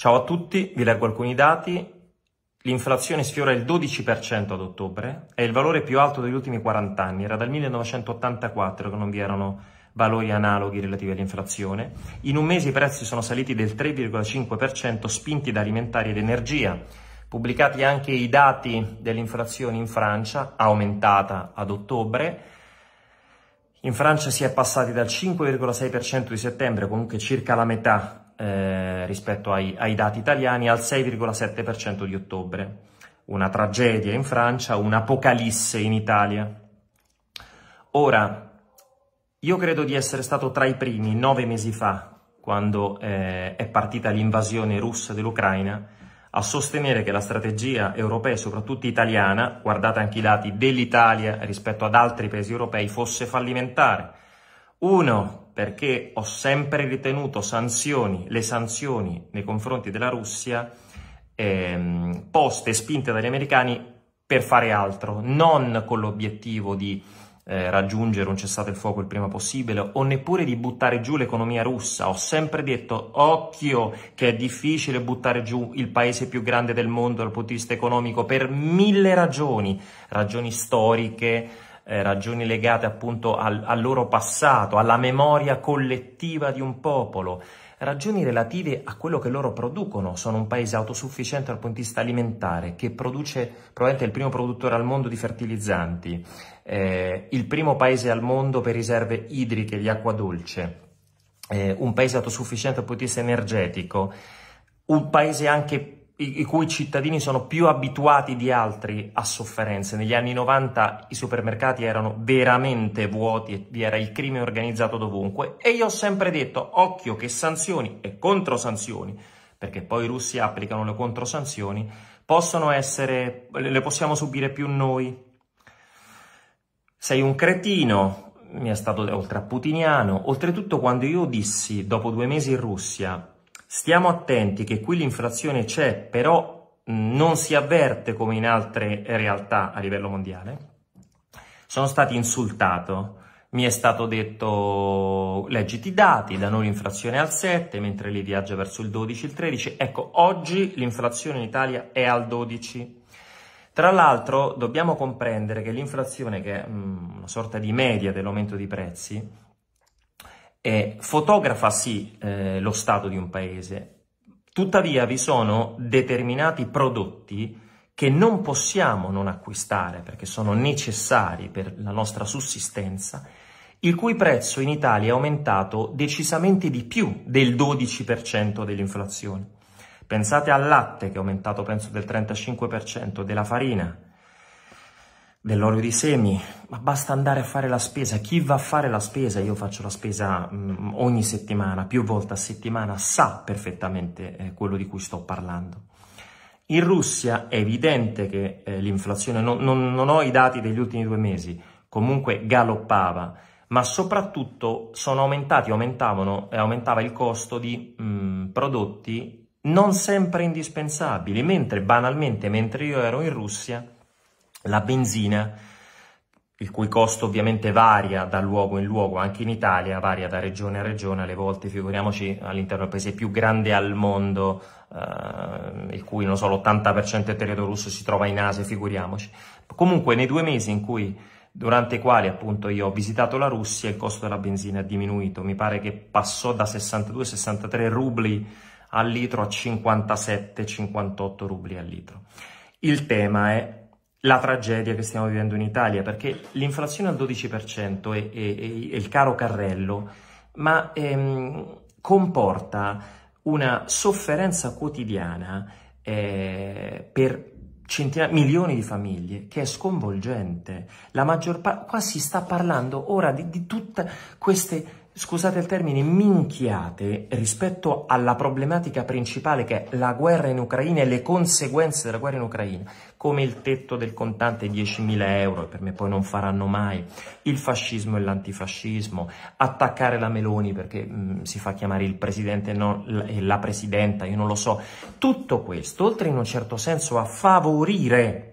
Ciao a tutti, vi leggo alcuni dati. L'inflazione sfiora il 12% ad ottobre, è il valore più alto degli ultimi 40 anni, era dal 1984 che non vi erano valori analoghi relativi all'inflazione. In un mese i prezzi sono saliti del 3,5% spinti da alimentari ed energia. Pubblicati anche i dati dell'inflazione in Francia, aumentata ad ottobre, in Francia si è passati dal 5,6% di settembre, comunque circa la metà eh, rispetto ai, ai dati italiani al 6,7% di ottobre. Una tragedia in Francia, un'apocalisse in Italia. Ora, io credo di essere stato tra i primi nove mesi fa, quando eh, è partita l'invasione russa dell'Ucraina, a sostenere che la strategia europea e soprattutto italiana, guardate anche i dati dell'Italia rispetto ad altri paesi europei, fosse fallimentare. Uno, perché ho sempre ritenuto sanzioni, le sanzioni nei confronti della Russia ehm, poste e spinte dagli americani per fare altro, non con l'obiettivo di eh, raggiungere un cessate il fuoco il prima possibile o neppure di buttare giù l'economia russa. Ho sempre detto occhio che è difficile buttare giù il paese più grande del mondo dal punto di vista economico per mille ragioni, ragioni storiche, eh, ragioni legate appunto al, al loro passato, alla memoria collettiva di un popolo, ragioni relative a quello che loro producono. Sono un paese autosufficiente dal punto di vista alimentare, che produce, probabilmente il primo produttore al mondo di fertilizzanti, eh, il primo paese al mondo per riserve idriche di acqua dolce, eh, un paese autosufficiente dal punto di vista energetico, un paese anche i, cui cittadini sono più abituati di altri a sofferenze. Negli anni 90 i supermercati erano veramente vuoti, e vi era il crimine organizzato dovunque e io ho sempre detto occhio che sanzioni e controsanzioni, perché poi i russi applicano le controsanzioni, possono essere, le possiamo subire più noi. Sei un cretino, mi è stato oltre a putiniano. Oltretutto quando io dissi dopo due mesi in Russia Stiamo attenti che qui l'inflazione c'è, però non si avverte come in altre realtà a livello mondiale. Sono stato insultato, mi è stato detto leggiti i dati, da noi l'inflazione è al 7, mentre lì viaggia verso il 12, il 13. Ecco, oggi l'inflazione in Italia è al 12. Tra l'altro dobbiamo comprendere che l'inflazione, che è una sorta di media dell'aumento dei prezzi, eh, fotografa sì eh, lo stato di un paese, tuttavia vi sono determinati prodotti che non possiamo non acquistare perché sono necessari per la nostra sussistenza, il cui prezzo in Italia è aumentato decisamente di più del 12% dell'inflazione. Pensate al latte che è aumentato penso del 35%, della farina Dell'olio di semi, ma basta andare a fare la spesa. Chi va a fare la spesa, io faccio la spesa mh, mm, ogni settimana, più volte a settimana, sa perfettamente eh, quello di cui sto parlando. In Russia è evidente che eh, l'inflazione, non, non, non ho i dati degli ultimi due mesi, comunque galoppava, ma soprattutto sono aumentati, aumentavano e aumentava il costo di mh, mm, prodotti non sempre indispensabili, mentre banalmente, mentre io ero in Russia, la benzina, il cui costo ovviamente varia da luogo in luogo, anche in Italia, varia da regione a regione, alle volte figuriamoci all'interno del paese più grande al mondo, eh, il cui, non so, l'80% del territorio russo si trova in Asia, figuriamoci. Comunque nei due mesi in cui durante i quali appunto io ho visitato la Russia, il costo della benzina è diminuito, mi pare che passò da 62-63 rubli al litro a 57-58 rubli al litro. Il tema è la tragedia che stiamo vivendo in Italia, perché l'inflazione al 12% è, e, e il caro carrello, ma ehm, comporta una sofferenza quotidiana eh, per centinaia, milioni di famiglie che è sconvolgente. La maggior parte, qua si sta parlando ora di, di tutte queste scusate il termine, minchiate rispetto alla problematica principale che è la guerra in Ucraina e le conseguenze della guerra in Ucraina, come il tetto del contante 10.000 euro, per me poi non faranno mai, il fascismo e l'antifascismo, attaccare la Meloni perché mh, mm, si fa chiamare il presidente e non la, eh, la presidenta, io non lo so, tutto questo, oltre in un certo senso a favorire,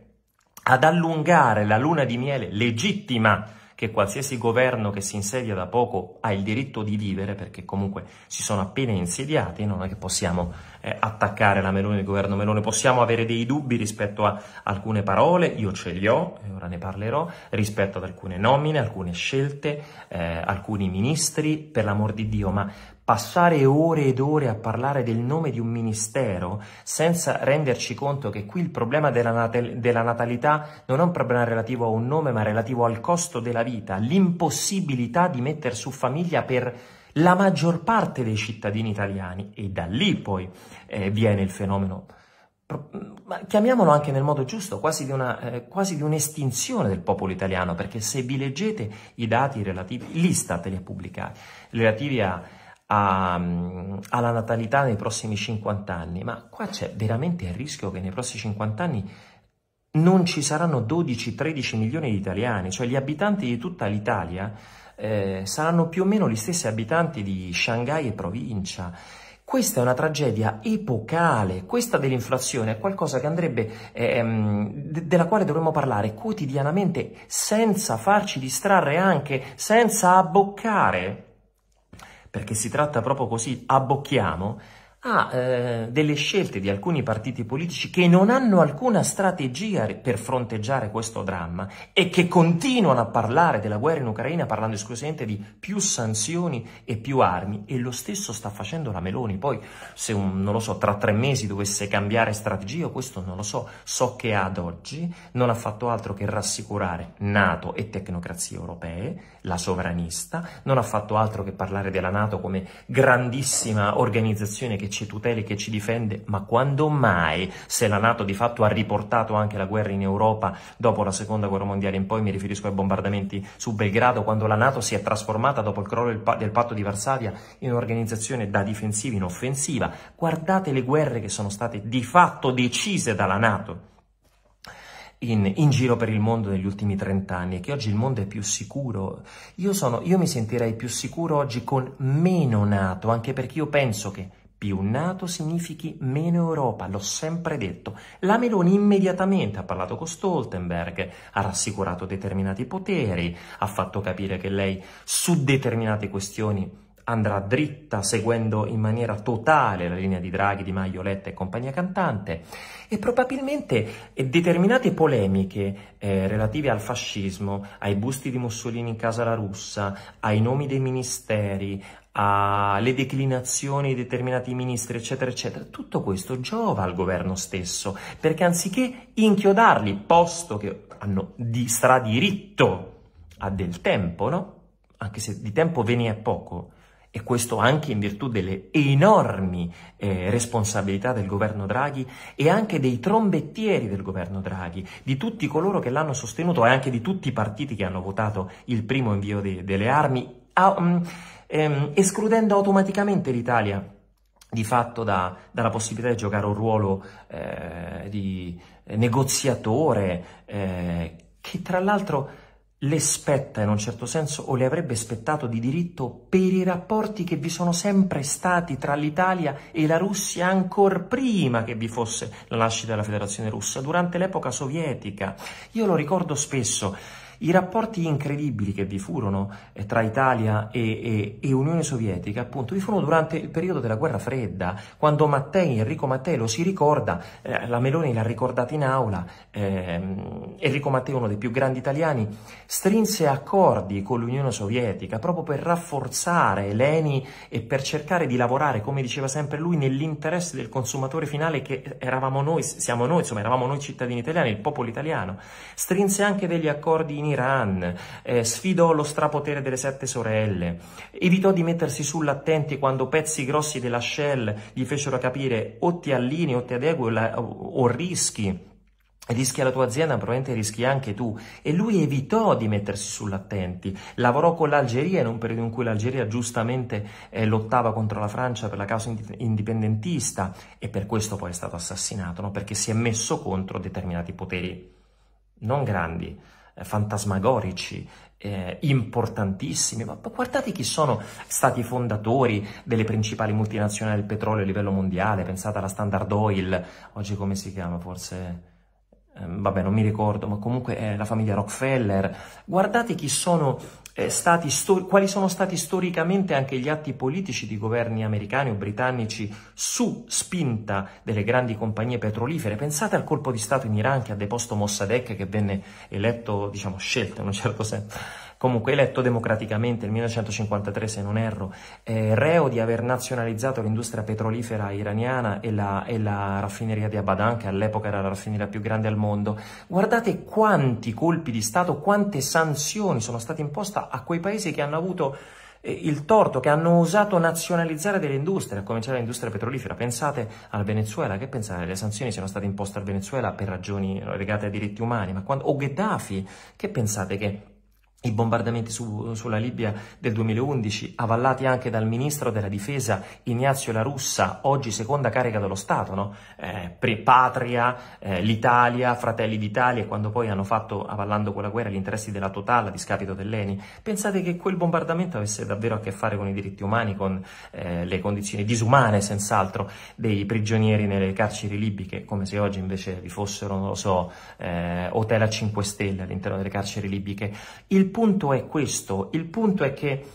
ad allungare la luna di miele legittima, che qualsiasi governo che si insedia da poco ha il diritto di vivere, perché comunque si sono appena insediati, non è che possiamo eh, attaccare la Meloni, il governo Meloni, possiamo avere dei dubbi rispetto a alcune parole, io ce li ho, e ora ne parlerò, rispetto ad alcune nomine, alcune scelte, eh, alcuni ministri, per l'amor di Dio, ma Passare ore ed ore a parlare del nome di un ministero senza renderci conto che qui il problema della, natal- della, natalità non è un problema relativo a un nome, ma relativo al costo della vita, l'impossibilità di mettere su famiglia per la maggior parte dei cittadini italiani. E da lì poi eh, viene il fenomeno ma chiamiamolo anche nel modo giusto, quasi di, una, eh, quasi di, un'estinzione del popolo italiano, perché se vi leggete i dati relativi, l'Istat li ha pubblicati, relativi a a, mm, alla natalità nei prossimi 50 anni, ma qua c'è veramente il rischio che nei prossimi 50 anni non ci saranno 12-13 milioni di italiani, cioè gli abitanti di tutta l'Italia eh, saranno più o meno gli stessi abitanti di Shanghai e provincia. Questa è una tragedia epocale, questa dell'inflazione è qualcosa andrebbe, eh, ehm, de della quale dovremmo parlare quotidianamente senza farci distrarre anche, senza abboccare perché si tratta proprio così, abbocchiamo a eh, delle scelte di alcuni partiti politici che non hanno alcuna strategia per fronteggiare questo dramma e che continuano a parlare della guerra in Ucraina parlando esclusivamente di più sanzioni e più armi e lo stesso sta facendo la Meloni. Poi se un, non lo so, tra tre mesi dovesse cambiare strategia, questo non lo so, so che ad oggi non ha fatto altro che rassicurare Nato e tecnocrazie europee, la sovranista, non ha fatto altro che parlare della Nato come grandissima organizzazione che ci tutela e che ci difende, ma quando mai, se la Nato di fatto ha riportato anche la guerra in Europa dopo la seconda guerra mondiale in poi, mi riferisco ai bombardamenti su Belgrado, quando la Nato si è trasformata dopo il crollo del, patto di Varsavia in un'organizzazione da difensiva in offensiva, guardate le guerre che sono state di fatto decise dalla Nato. In, in, giro per il mondo negli ultimi 30 anni e che oggi il mondo è più sicuro. Io, sono, io mi sentirei più sicuro oggi con meno nato, anche perché io penso che più NATO significhi meno Europa, l'ho sempre detto. La Meloni immediatamente ha parlato con Stoltenberg, ha rassicurato determinati poteri, ha fatto capire che lei su determinate questioni andrà dritta seguendo in maniera totale la linea di Draghi, di Maioletta e compagnia cantante e probabilmente determinate polemiche eh, relative al fascismo, ai busti di Mussolini in casa la russa, ai nomi dei ministeri, alle declinazioni di determinati ministri, eccetera, eccetera. Tutto questo giova al governo stesso, perché anziché inchiodarli, posto che hanno di stradiritto a del tempo, no? Anche se di tempo ve ne è poco, e questo anche in virtù delle enormi eh, responsabilità del governo Draghi e anche dei trombettieri del governo Draghi, di tutti coloro che l'hanno sostenuto e anche di tutti i partiti che hanno votato il primo invio de delle armi, a, um, ehm, escludendo automaticamente l'Italia di fatto da, dalla possibilità di giocare un ruolo eh, di negoziatore eh, che tra l'altro le spetta in un certo senso o le avrebbe spettato di diritto per i rapporti che vi sono sempre stati tra l'Italia e la Russia ancora prima che vi fosse la nascita della Federazione Russa, durante l'epoca sovietica. Io lo ricordo spesso, i rapporti incredibili che vi furono eh, tra Italia e, e, e, Unione Sovietica, appunto, vi furono durante il periodo della guerra fredda, quando Mattei, Enrico Mattei lo si ricorda, eh, la Meloni l'ha ricordata in aula, eh, Enrico Mattei, uno dei più grandi italiani, strinse accordi con l'Unione Sovietica proprio per rafforzare l'ENI e per cercare di lavorare, come diceva sempre lui, nell'interesse del consumatore finale che eravamo noi, siamo noi, insomma, eravamo noi cittadini italiani, il popolo italiano. Strinse anche degli accordi in in Iran, eh, sfidò lo strapotere delle sette sorelle, evitò di mettersi sull'attenti quando pezzi grossi della Shell gli fecero capire o ti allini o ti adegui o rischi rischi la tua azienda, probabilmente rischi anche tu. E lui evitò di mettersi sull'attenti. Lavorò con l'Algeria in un periodo in cui l'Algeria giustamente eh, lottava contro la Francia per la causa indipendentista e per questo poi è stato assassinato, no? perché si è messo contro determinati poteri non grandi fantasmagorici, eh, importantissimi, ma guardate chi sono stati i fondatori delle principali multinazionali del petrolio a livello mondiale, pensate alla Standard Oil, oggi come si chiama forse... Ehm, vabbè non mi ricordo, ma comunque è la famiglia Rockefeller, guardate chi sono eh, stati, quali sono stati storicamente anche gli atti politici di governi americani o britannici su spinta delle grandi compagnie petrolifere. Pensate al colpo di Stato in Iran che ha deposto Mossadegh che venne eletto, diciamo, scelto in un certo senso comunque eletto democraticamente nel 1953 se non erro, eh, reo di aver nazionalizzato l'industria petrolifera iraniana e la, e la raffineria di Abadan, che all'epoca era la raffineria più grande al mondo. Guardate quanti colpi di Stato, quante sanzioni sono state imposte a quei paesi che hanno avuto eh, il torto che hanno osato nazionalizzare delle industrie, a cominciare l'industria petrolifera. Pensate al Venezuela, che pensate? Le sanzioni siano state imposte al Venezuela per ragioni legate ai diritti umani, ma quando, o Gheddafi, che pensate che i bombardamenti su, sulla Libia del 2011, avallati anche dal ministro della difesa Ignazio La Russa, oggi seconda carica dello Stato, no? eh, Prepatria, eh, l'Italia, Fratelli d'Italia, quando poi hanno fatto, avallando quella guerra, gli interessi della Total a discapito dell'ENI. Pensate che quel bombardamento avesse davvero a che fare con i diritti umani, con eh, le condizioni disumane, senz'altro, dei prigionieri nelle carceri libiche, come se oggi invece vi fossero, non lo so, eh, hotel a 5 stelle all'interno delle carceri libiche. Il punto è questo, il punto è che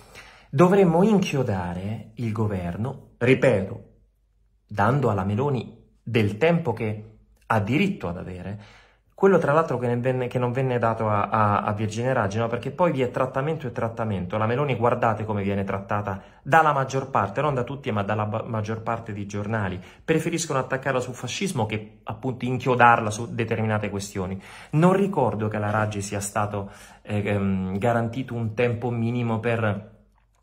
dovremmo inchiodare il governo, ripeto, dando alla Meloni del tempo che ha diritto ad avere, quello tra l'altro che, venne, che non venne dato a, a, a Virginia Raggi, no? perché poi vi è trattamento e trattamento. La Meloni guardate come viene trattata dalla maggior parte, non da tutti ma dalla maggior parte di giornali. Preferiscono attaccarla sul fascismo che appunto inchiodarla su determinate questioni. Non ricordo che alla Raggi sia stato eh, ehm, garantito un tempo minimo per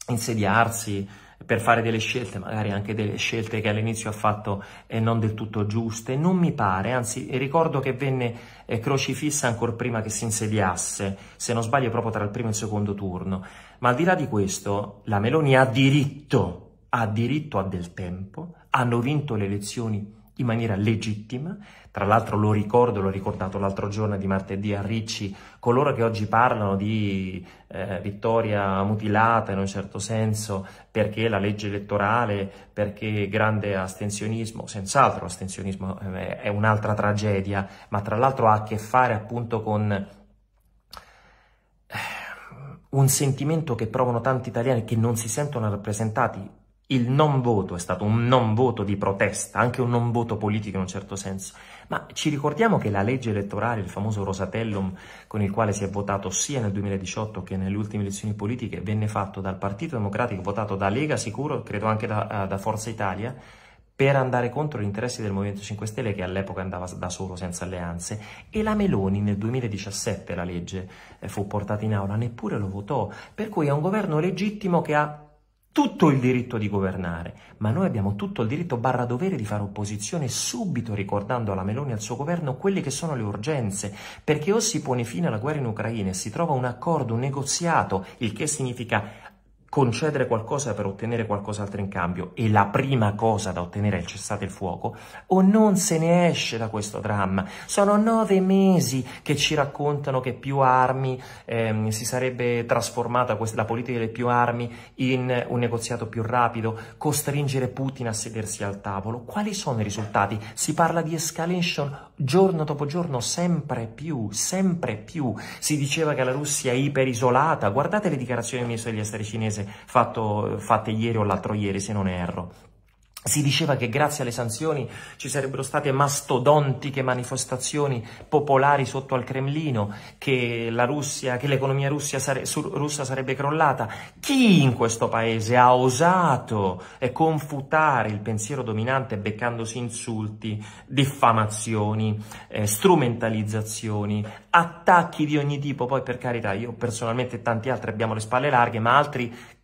insediarsi, per fare delle scelte, magari anche delle scelte che all'inizio ha fatto eh, non del tutto giuste, non mi pare, anzi ricordo che venne eh, crocifissa ancora prima che si insediasse, se non sbaglio proprio tra il primo e il secondo turno, ma al di là di questo la Meloni ha diritto, ha diritto a del tempo, hanno vinto le elezioni in maniera legittima. Tra l'altro lo ricordo, l'ho ricordato l'altro giorno di martedì a Ricci, coloro che oggi parlano di eh, vittoria mutilata in un certo senso perché la legge elettorale, perché grande astensionismo, senz'altro l'astensionismo eh, è un'altra tragedia, ma tra l'altro ha a che fare appunto con eh, un sentimento che provano tanti italiani che non si sentono rappresentati il non voto è stato un non voto di protesta, anche un non voto politico in un certo senso, ma ci ricordiamo che la legge elettorale, il famoso Rosatellum con il quale si è votato sia nel 2018 che nelle ultime elezioni politiche, venne fatto dal Partito Democratico, votato da Lega sicuro, credo anche da, eh, da Forza Italia, per andare contro gli interessi del Movimento 5 Stelle che all'epoca andava da solo senza alleanze e la Meloni nel 2017 la legge eh, fu portata in aula, neppure lo votò, per cui è un governo legittimo che ha tutto il diritto di governare, ma noi abbiamo tutto il diritto barra dovere di fare opposizione subito ricordando alla Meloni e al suo governo quelle che sono le urgenze, perché o si pone fine alla guerra in Ucraina e si trova un accordo, un negoziato, il che significa concedere qualcosa per ottenere qualcos'altro in cambio e la prima cosa da ottenere è il cessate il fuoco, o non se ne esce da questo dramma. Sono nove mesi che ci raccontano che più armi ehm, si sarebbe trasformata questa, la politica delle più armi in un negoziato più rapido, costringere Putin a sedersi al tavolo. Quali sono i risultati? Si parla di escalation giorno dopo giorno sempre più, sempre più. Si diceva che la Russia è iperisolata. Guardate le dichiarazioni del ministro degli esteri cinese fatto, fatte ieri o l'altro ieri, se non erro. Si diceva che grazie alle sanzioni ci sarebbero state mastodontiche manifestazioni popolari sotto al Cremlino, che l'economia sare, russa sarebbe crollata. Chi in questo paese ha osato confutare il pensiero dominante beccandosi insulti, diffamazioni, eh, strumentalizzazioni, attacchi di ogni tipo? Poi per carità, io personalmente e tanti altri abbiamo le spalle larghe, ma altri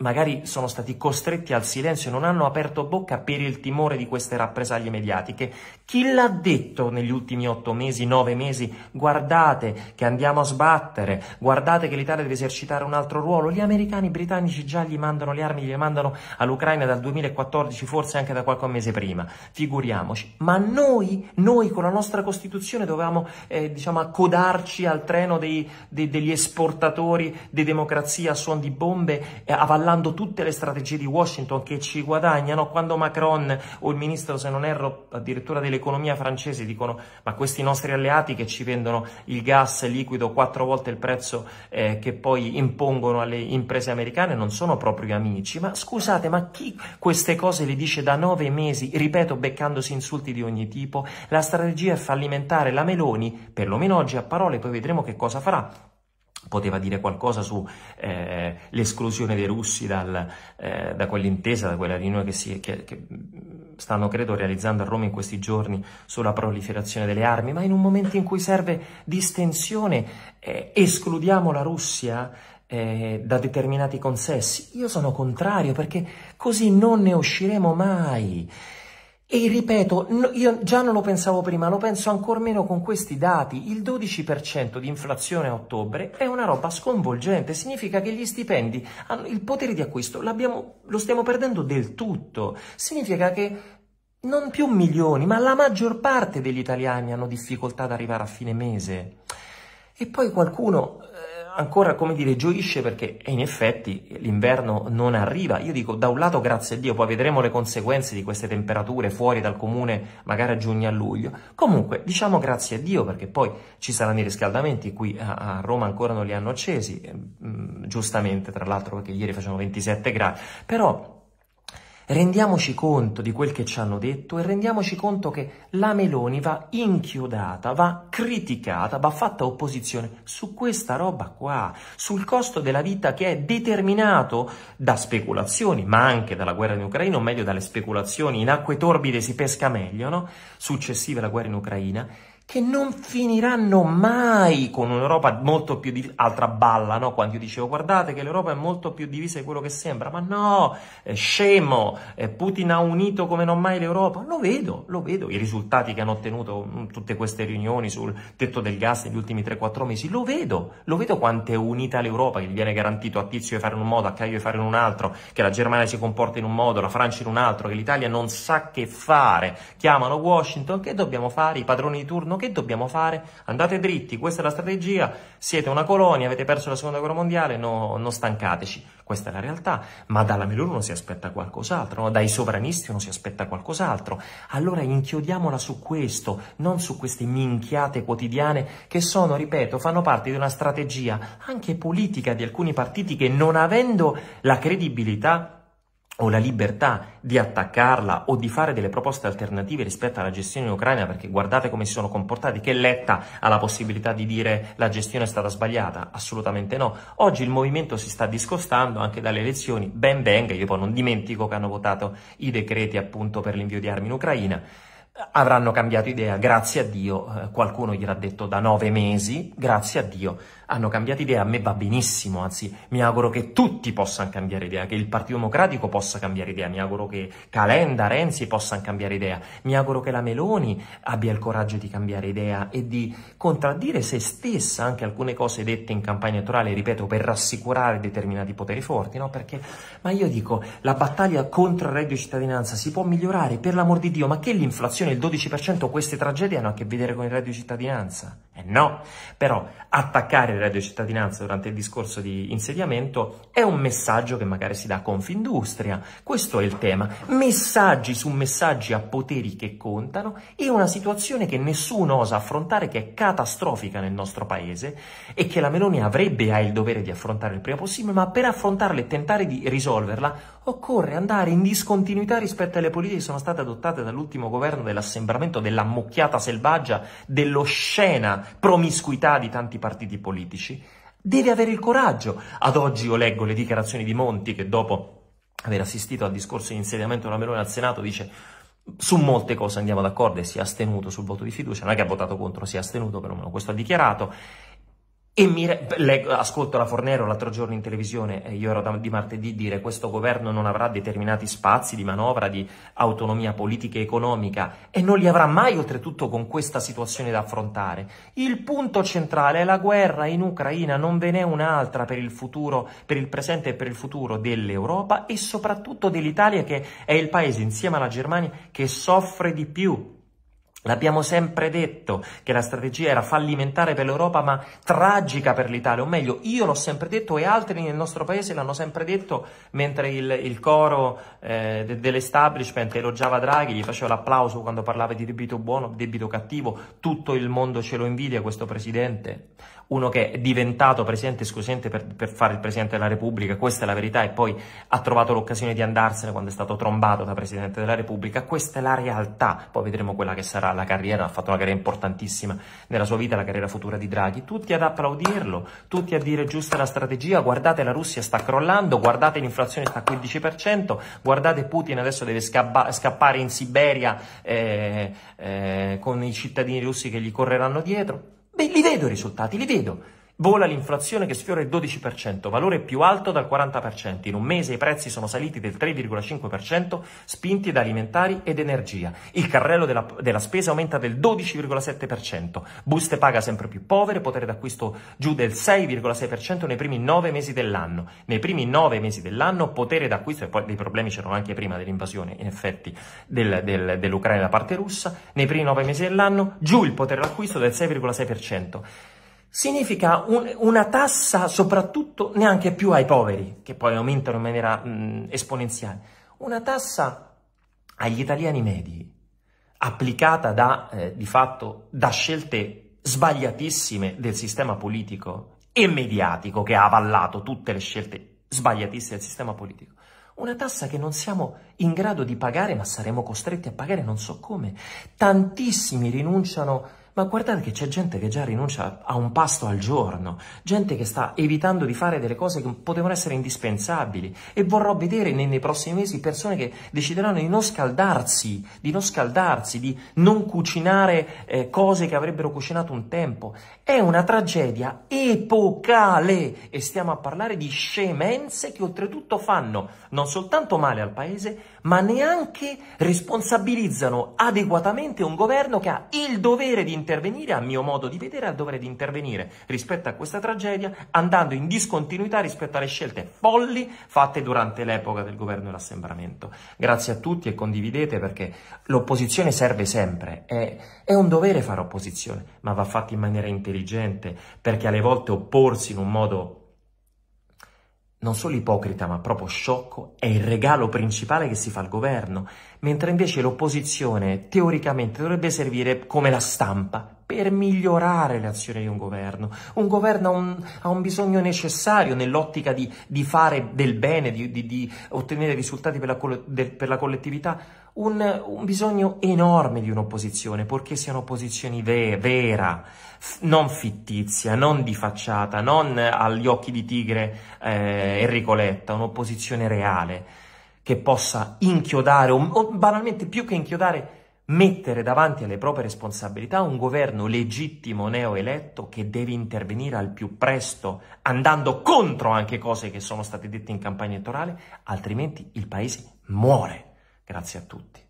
magari sono stati costretti al silenzio, e non hanno aperto bocca per il timore di queste rappresaglie mediatiche. Chi l'ha detto negli ultimi otto mesi, nove mesi? Guardate che andiamo a sbattere, guardate che l'Italia deve esercitare un altro ruolo. Gli americani, i britannici già gli mandano le armi, le mandano all'Ucraina dal 2014, forse anche da qualche mese prima, figuriamoci. Ma noi, noi con la nostra Costituzione dovevamo, eh, diciamo, accodarci al treno dei, dei, degli esportatori di democrazia a suon di bombe, eh, avallare avallando tutte le strategie di Washington che ci guadagnano, quando Macron o il ministro, se non erro, addirittura dell'economia francese dicono ma questi nostri alleati che ci vendono il gas liquido quattro volte il prezzo eh, che poi impongono alle imprese americane non sono proprio amici, ma scusate, ma chi queste cose le dice da nove mesi, ripeto, beccandosi insulti di ogni tipo? La strategia è fallimentare, la Meloni, perlomeno oggi a parole, poi vedremo che cosa farà, poteva dire qualcosa sull'esclusione eh, dei russi dal, eh, da quell'intesa, da quella riunione che, si, che, che stanno, credo, realizzando a Roma in questi giorni sulla proliferazione delle armi, ma in un momento in cui serve distensione, eh, escludiamo la Russia eh, da determinati consessi. Io sono contrario perché così non ne usciremo mai. E ripeto, io già non lo pensavo prima, lo penso ancor meno con questi dati. Il 12% di inflazione a ottobre è una roba sconvolgente, significa che gli stipendi, il potere di acquisto lo stiamo perdendo del tutto. Significa che non più milioni, ma la maggior parte degli italiani hanno difficoltà ad arrivare a fine mese. E poi qualcuno eh, ancora, come dire, gioisce perché eh, in effetti l'inverno non arriva. Io dico, da un lato grazie a Dio, poi vedremo le conseguenze di queste temperature fuori dal comune magari a giugno e a luglio. Comunque, diciamo grazie a Dio perché poi ci saranno i riscaldamenti, qui a, a Roma ancora non li hanno accesi, mh, eh, mm, giustamente tra l'altro perché ieri facevano 27 gradi, però Rendiamoci conto di quel che ci hanno detto e rendiamoci conto che la Meloni va inchiodata, va criticata, va fatta opposizione su questa roba qua, sul costo della vita che è determinato da speculazioni, ma anche dalla guerra in Ucraina, o meglio dalle speculazioni in acque torbide si pesca meglio, no? Successive alla guerra in Ucraina che non finiranno mai con un'Europa molto più divisa, altra balla, no? Quando io dicevo guardate che l'Europa è molto più divisa di quello che sembra, ma no, è scemo, è Putin ha unito come non mai l'Europa, lo vedo, lo vedo, i risultati che hanno ottenuto mm, tutte queste riunioni sul tetto del gas negli ultimi 3-4 mesi, lo vedo, lo vedo quanto è unita l'Europa, che gli viene garantito a Tizio di fare in un modo, a Caio di fare in un altro, che la Germania si comporta in un modo, la Francia in un altro, che l'Italia non sa che fare, chiamano Washington, che dobbiamo fare, i padroni di turno che dobbiamo fare? Andate dritti, questa è la strategia, siete una colonia, avete perso la seconda guerra mondiale, no, non stancateci. Questa è la realtà, ma dalla Meloni uno si aspetta qualcos'altro, no? dai sovranisti uno si aspetta qualcos'altro. Allora inchiodiamola su questo, non su queste minchiate quotidiane che sono, ripeto, fanno parte di una strategia anche politica di alcuni partiti che non avendo la credibilità o la libertà di attaccarla o di fare delle proposte alternative rispetto alla gestione in Ucraina, perché guardate come si sono comportati, che Letta ha la possibilità di dire la gestione è stata sbagliata, assolutamente no. Oggi il movimento si sta discostando anche dalle elezioni, ben venga, io poi non dimentico che hanno votato i decreti appunto per l'invio di armi in Ucraina, avranno cambiato idea, grazie a Dio, eh, qualcuno gliel'ha detto da nove mesi, grazie a Dio hanno cambiato idea, a me va benissimo, anzi mi auguro che tutti possano cambiare idea, che il Partito Democratico possa cambiare idea, mi auguro che Calenda, Renzi possano cambiare idea, mi auguro che la Meloni abbia il coraggio di cambiare idea e di contraddire se stessa anche alcune cose dette in campagna elettorale, ripeto, per rassicurare determinati poteri forti, no? Perché, ma io dico, la battaglia contro il reddito di cittadinanza si può migliorare, per l'amor di Dio, ma che l'inflazione, il 12%, queste tragedie hanno a che vedere con il reddito di cittadinanza? Eh no, però attaccare il reddito di cittadinanza durante il discorso di insediamento è un messaggio che magari si dà a Confindustria. Questo è il tema. Messaggi su messaggi a poteri che contano e una situazione che nessuno osa affrontare, che è catastrofica nel nostro paese e che la Meloni avrebbe e ha il dovere di affrontare il prima possibile, ma per affrontarla e tentare di risolverla occorre andare in discontinuità rispetto alle politiche che sono state adottate dall'ultimo governo dell'assembramento della dell'ammucchiata selvaggia, dell'oscena promiscuità di tanti partiti politici politici, deve avere il coraggio. Ad oggi io leggo le dichiarazioni di Monti che dopo aver assistito al discorso di insediamento della Meloni al Senato dice su molte cose andiamo d'accordo e si è astenuto sul voto di fiducia, non è che ha votato contro, si è astenuto perlomeno, questo ha dichiarato. E mi le, ascolto la Fornero l'altro giorno in televisione, eh, io ero da, di martedì, dire questo governo non avrà determinati spazi di manovra, di autonomia politica e economica e non li avrà mai oltretutto con questa situazione da affrontare. Il punto centrale è la guerra in Ucraina, non ve n'è un'altra per il futuro, per il presente e per il futuro dell'Europa e soprattutto dell'Italia che è il paese insieme alla Germania che soffre di più L'abbiamo sempre detto che la strategia era fallimentare per l'Europa ma tragica per l'Italia, o meglio io l'ho sempre detto e altri nel nostro paese l'hanno sempre detto mentre il, il coro eh, de, dell'establishment elogiava Draghi, gli faceva l'applauso quando parlava di debito buono, debito cattivo, tutto il mondo ce lo invidia questo presidente uno che è diventato presidente esclusivamente per, per, fare il presidente della Repubblica, questa è la verità, e poi ha trovato l'occasione di andarsene quando è stato trombato da presidente della Repubblica, questa è la realtà. Poi vedremo quella che sarà la carriera, ha fatto una carriera importantissima nella sua vita, la carriera futura di Draghi. Tutti ad applaudirlo, tutti a dire giusta la strategia, guardate la Russia sta crollando, guardate l'inflazione sta al 15%, guardate Putin adesso deve scappa scappare in Siberia eh, eh, con i cittadini russi che gli correranno dietro. Beh, li vedo i risultati, li vedo. Vola l'inflazione che sfiora il 12%, valore più alto dal 40%. In un mese i prezzi sono saliti del 3,5%, spinti da alimentari ed energia. Il carrello della, della spesa aumenta del 12,7%. Buste paga sempre più povere, potere d'acquisto giù del 6,6% nei primi 9 mesi dell'anno. Nei primi 9 mesi dell'anno potere d'acquisto, e poi dei problemi c'erano anche prima dell'invasione, in effetti, del, del, dell'Ucraina da parte russa, nei primi 9 mesi dell'anno giù il potere d'acquisto del 6,6% significa un, una tassa soprattutto neanche più ai poveri, che poi aumentano in maniera mh, esponenziale, una tassa agli italiani medi, applicata da, eh, di fatto da scelte sbagliatissime del sistema politico e mediatico che ha avallato tutte le scelte sbagliatissime del sistema politico. Una tassa che non siamo in grado di pagare, ma saremo costretti a pagare non so come. Tantissimi rinunciano ma guardate che c'è gente che già rinuncia a un pasto al giorno, gente che sta evitando di fare delle cose che potevano essere indispensabili e vorrò vedere nei, nei prossimi mesi persone che decideranno di non scaldarsi, di non scaldarsi, di non cucinare eh, cose che avrebbero cucinato un tempo. È una tragedia epocale e stiamo a parlare di scemenze che oltretutto fanno non soltanto male al paese, ma neanche responsabilizzano adeguatamente un governo che ha il dovere di intervenire, a mio modo di vedere, ha il dovere di intervenire rispetto a questa tragedia, andando in discontinuità rispetto alle scelte folli fatte durante l'epoca del governo e dell'assembramento. Grazie a tutti e condividete perché l'opposizione serve sempre, è, è un dovere fare opposizione, ma va fatta in maniera intelligente, perché alle volte opporsi in un modo non solo ipocrita ma proprio sciocco, è il regalo principale che si fa al governo, mentre invece l'opposizione teoricamente dovrebbe servire come la stampa per migliorare le azioni di un governo. Un governo ha un, ha un bisogno necessario nell'ottica di, di, fare del bene, di, di, di ottenere risultati per la, per la collettività, un, un, bisogno enorme di un'opposizione, purché sia un'opposizione ve, vera, non fittizia, non di facciata, non agli occhi di tigre eh, Enrico Letta, un'opposizione reale che possa inchiodare, o, o banalmente più che inchiodare, mettere davanti alle proprie responsabilità un governo legittimo neoeletto che deve intervenire al più presto, andando contro anche cose che sono state dette in campagna elettorale, altrimenti il paese muore. Grazie a tutti.